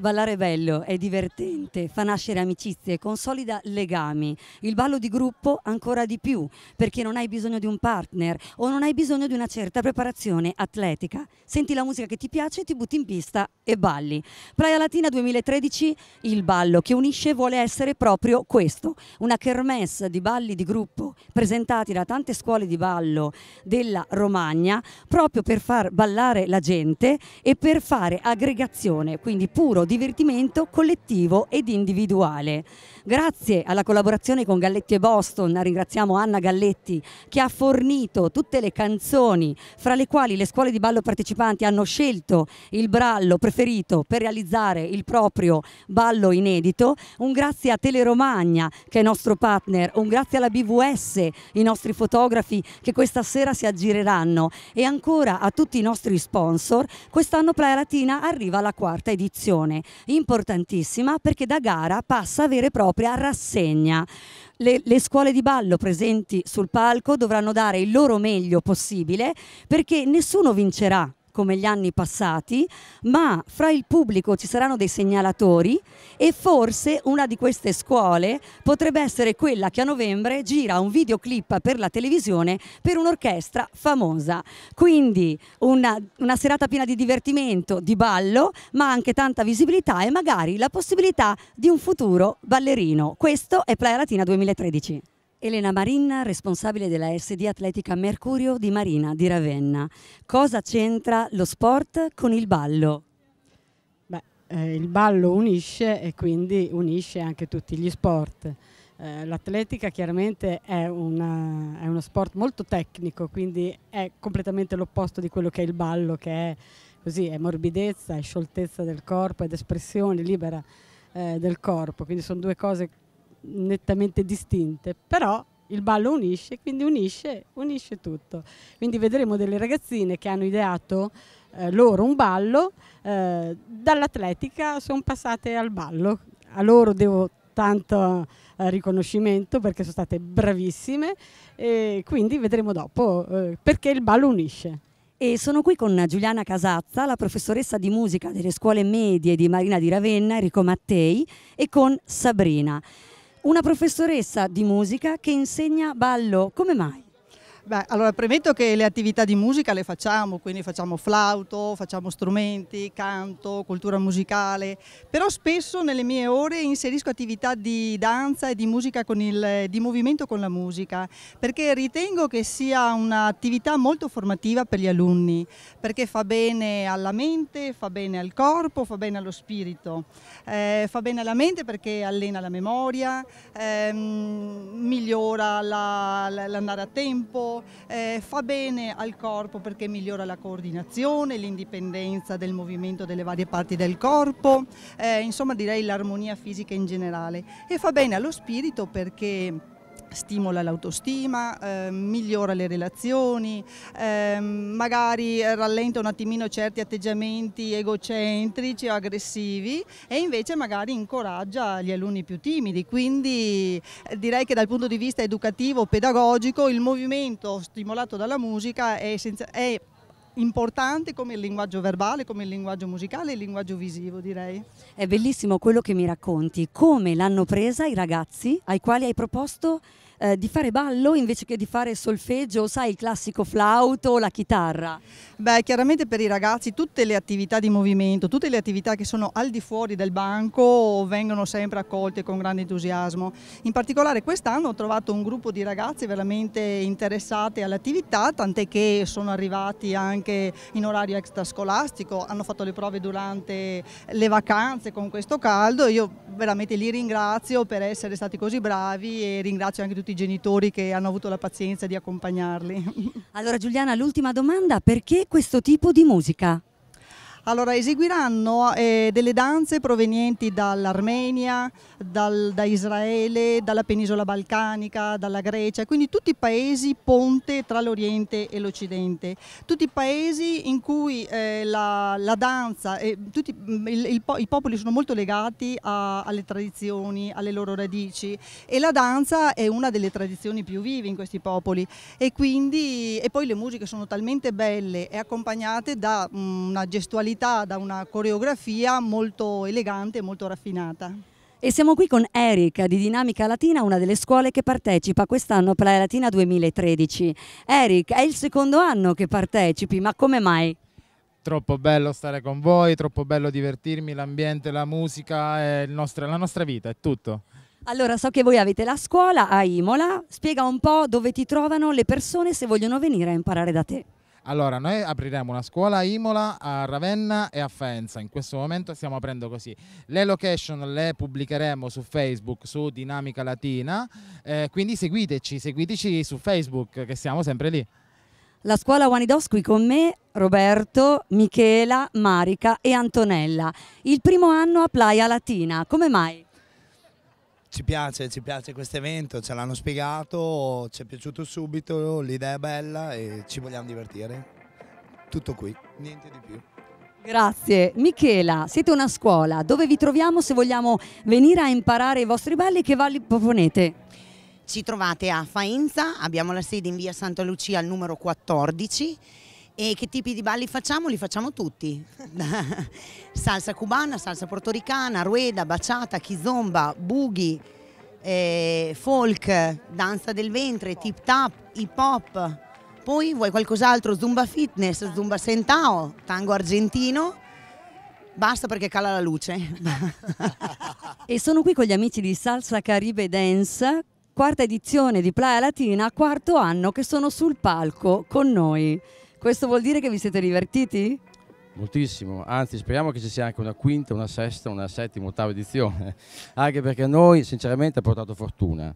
Ballare è bello, è divertente, fa nascere amicizie, consolida legami. Il ballo di gruppo ancora di più, perché non hai bisogno di un partner o non hai bisogno di una certa preparazione atletica. Senti la musica che ti piace, ti butti in pista e balli. Praia Latina 2013, il ballo che unisce vuole essere proprio questo, una kermesse di balli di gruppo presentati da tante scuole di ballo della Romagna, proprio per far ballare la gente e per fare aggregazione, quindi puro divertimento collettivo ed individuale. Grazie alla collaborazione con Galletti e Boston, ringraziamo Anna Galletti che ha fornito tutte le canzoni fra le quali le scuole di ballo partecipanti hanno scelto il brallo preferito per realizzare il proprio ballo inedito. Un grazie a Teleromagna che è nostro partner, un grazie alla BVS, i nostri fotografi che questa sera si aggireranno e ancora a tutti i nostri sponsor. Quest'anno Playa Latina arriva alla quarta edizione edizione importantissima perché da gara passa a vera e propria rassegna. Le, le, scuole di ballo presenti sul palco dovranno dare il loro meglio possibile perché nessuno vincerà come gli anni passati, ma fra il pubblico ci saranno dei segnalatori e forse una di queste scuole potrebbe essere quella che a novembre gira un videoclip per la televisione per un'orchestra famosa. Quindi una, una serata piena di divertimento, di ballo, ma anche tanta visibilità e magari la possibilità di un futuro ballerino. Questo è Playa Latina 2013. Elena Marinna, responsabile della SD Atletica Mercurio di Marina di Ravenna. Cosa c'entra lo sport con il ballo? Beh, eh, il ballo unisce e quindi unisce anche tutti gli sport. Eh, l'atletica chiaramente è, una, eh, è, uno sport molto tecnico, quindi è completamente l'opposto di quello che è il ballo, che è, così, è morbidezza, è scioltezza del corpo ed espressione libera eh, del corpo, quindi sono due cose nettamente distinte, però il ballo unisce, quindi unisce, unisce tutto. Quindi vedremo delle ragazzine che hanno ideato eh, loro un ballo, eh, dall'atletica sono passate al ballo. A loro devo tanto eh, riconoscimento perché sono state bravissime e quindi vedremo dopo eh, perché il ballo unisce. E sono qui con Giuliana Casazza, la professoressa di musica delle scuole medie di Marina di Ravenna, Enrico Mattei, e con Sabrina. Una professoressa di musica che insegna ballo, come mai? Beh, allora premetto che le attività di musica le facciamo, quindi facciamo flauto, facciamo strumenti, canto, cultura musicale, però spesso nelle mie ore inserisco attività di danza e di, il, di movimento con la musica, perché ritengo che sia un'attività molto formativa per gli alunni, perché fa bene alla mente, fa bene al corpo, fa bene allo spirito, eh, fa bene alla mente perché allena la memoria, ehm, migliora l'andare la, la, a tempo, eh, fa bene al corpo perché migliora la coordinazione, l'indipendenza del movimento delle varie parti del corpo, eh, insomma direi l'armonia fisica in generale e fa bene allo spirito perché stimola l'autostima, eh, migliora le relazioni, eh, magari rallenta un attimino certi atteggiamenti egocentrici o aggressivi e invece magari incoraggia gli alunni più timidi. Quindi eh, direi che dal punto di vista educativo, pedagogico, il movimento stimolato dalla musica è, senza, è importante come il linguaggio verbale, come il linguaggio musicale e il linguaggio visivo, direi. È bellissimo quello che mi racconti, come l'hanno presa i ragazzi ai quali hai proposto eh, di fare ballo invece che di fare solfeggio, sai, il classico flauto o la chitarra? Beh, chiaramente per i ragazzi tutte le attività di movimento, tutte le attività che sono al di fuori del banco vengono sempre accolte con grande entusiasmo. In particolare quest'anno ho trovato un gruppo di ragazzi veramente interessati all'attività, tant'è che sono arrivati anche in orario extrascolastico, hanno fatto le prove durante le vacanze con questo caldo, io veramente li ringrazio per essere stati così bravi e ringrazio anche tutti tutti i genitori che hanno avuto la pazienza di accompagnarli. Allora Giuliana, l'ultima domanda, perché questo tipo di musica? Allora, eseguiranno eh, delle danze provenienti dall'Armenia, dal, da Israele, dalla penisola balcanica, dalla Grecia, quindi tutti i paesi ponte tra l'Oriente e l'Occidente, tutti i paesi in cui eh, la, la, danza, eh, tutti, mm, il, il, i popoli sono molto legati a, alle tradizioni, alle loro radici e la danza è una delle tradizioni più vive in questi popoli e, quindi, e poi le musiche sono talmente belle e accompagnate da mh, mm, una gestualità musicalità, da una coreografia molto elegante e molto raffinata. E siamo qui con Erika di Dinamica Latina, una delle scuole che partecipa quest'anno per la Latina 2013. Erika, è il secondo anno che partecipi, ma come mai? Troppo bello stare con voi, troppo bello divertirmi, l'ambiente, la musica, nostro, la nostra vita, è tutto. Allora, so che voi avete la scuola a Imola, spiega un po' dove ti trovano le persone se vogliono venire a imparare da te. Allora, noi apriremo una scuola a Imola, a Ravenna e a Faenza. In questo momento stiamo aprendo così. Le location le pubblicheremo su Facebook, su Dinamica Latina. Eh, quindi seguiteci, seguiteci su Facebook, che siamo sempre lì. La scuola Wanidos qui con me, Roberto, Michela, Marica e Antonella. Il primo anno a Playa Latina, come mai? ci piace, ci piace questo evento, ce l'hanno spiegato, ci è piaciuto subito, l'idea è bella e ci vogliamo divertire. Tutto qui, niente di più. Grazie. Michela, siete una scuola, dove vi troviamo se vogliamo venire a imparare i vostri balli che valli proponete? Ci trovate a Faenza, abbiamo la sede in via Santa Lucia al numero 14 e che tipi di balli facciamo? Li facciamo tutti. salsa cubana, salsa portoricana, rueda, baciata, chizomba, bughi, eh, folk, danza del ventre, tip tap, hip hop. Poi vuoi qualcos'altro? Zumba fitness, zumba sentao, tango argentino. Basta perché cala la luce. e sono qui con gli amici di Salsa Caribe Dance, quarta edizione di Playa Latina, quarto anno che sono sul palco con noi. Questo vuol dire che vi siete divertiti? Moltissimo, anzi speriamo che ci sia anche una quinta, una sesta, una settima, ottava edizione, anche perché a noi sinceramente ha portato fortuna.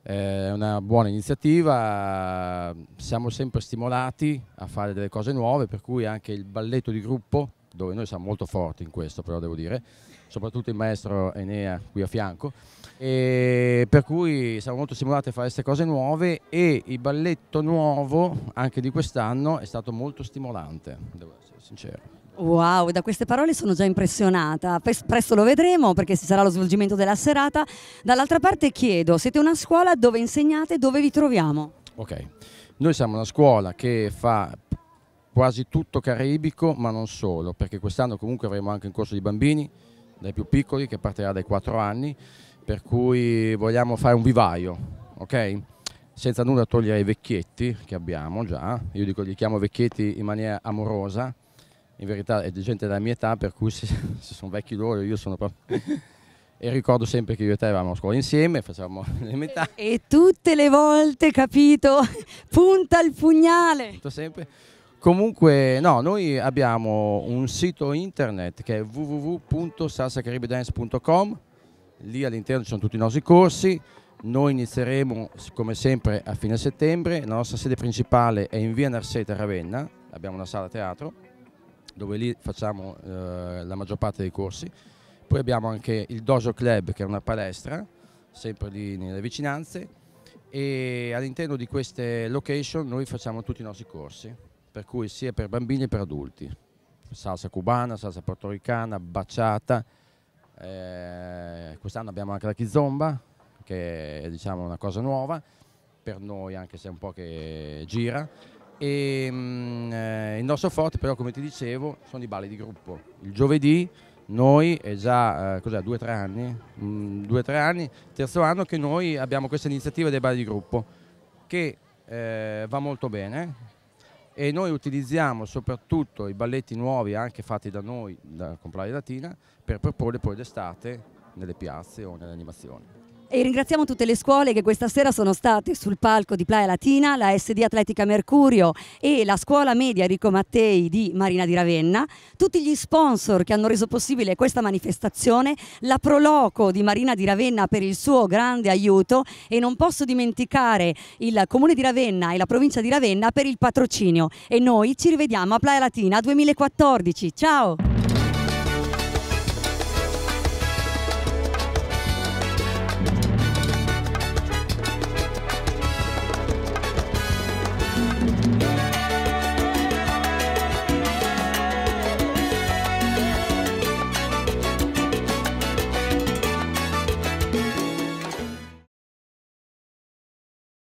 Eh, è una buona iniziativa, siamo sempre stimolati a fare delle cose nuove, per cui anche il balletto di gruppo dove noi siamo molto forti in questo, però devo dire, soprattutto il maestro Enea qui a fianco, e per cui siamo molto stimolati a fare queste cose nuove e il balletto nuovo anche di quest'anno è stato molto stimolante, devo essere sincero. Wow, da queste parole sono già impressionata. Presto lo vedremo perché ci sarà lo svolgimento della serata. Dall'altra parte chiedo, siete una scuola dove insegnate, dove vi troviamo? Ok, noi siamo una scuola che fa quasi tutto caraibico, ma non solo, perché quest'anno comunque avremo anche un corso di bambini, dai più piccoli, che partirà dai 4 anni, per cui vogliamo fare un vivaio, ok? Senza nulla togliere ai vecchietti che abbiamo già, io dico li chiamo vecchietti in maniera amorosa, in verità è gente della mia età, per cui se, se sono vecchi loro io sono proprio... e ricordo sempre che io e te eravamo a scuola insieme, facevamo le metà. E, e tutte le volte, capito, punta il pugnale. Tutto sempre. Comunque, no, noi abbiamo un sito internet che è www.salsacaribidance.com, lì all'interno ci sono tutti i nostri corsi, noi inizieremo come sempre a fine settembre, la nostra sede principale è in via Narseta Ravenna, abbiamo una sala teatro dove lì facciamo eh, la maggior parte dei corsi, poi abbiamo anche il Dojo Club che è una palestra, sempre lì nelle vicinanze e all'interno di queste location noi facciamo tutti i nostri corsi per cui sia per bambini che per adulti. Salsa cubana, salsa portoricana, baciata. Eh, quest'anno abbiamo anche la chizomba, che è diciamo, una cosa nuova per noi, anche se è un po' che gira. E, mh, mm, eh, il nostro forte però, come ti dicevo, sono i balli di gruppo. Il giovedì noi è già eh, due o tre anni, mh, mm, due, tre anni, terzo anno che noi abbiamo questa iniziativa dei balli di gruppo che eh, va molto bene, e noi utilizziamo soprattutto i balletti nuovi anche fatti da noi, da Complare Latina, per proporre poi d'estate nelle piazze o nelle animazioni. E ringraziamo tutte le scuole che questa sera sono state sul palco di Playa Latina, la SD Atletica Mercurio e la scuola media Enrico Mattei di Marina di Ravenna, tutti gli sponsor che hanno reso possibile questa manifestazione, la Proloco di Marina di Ravenna per il suo grande aiuto e non posso dimenticare il comune di Ravenna e la provincia di Ravenna per il patrocinio e noi ci rivediamo a Playa Latina 2014. Ciao!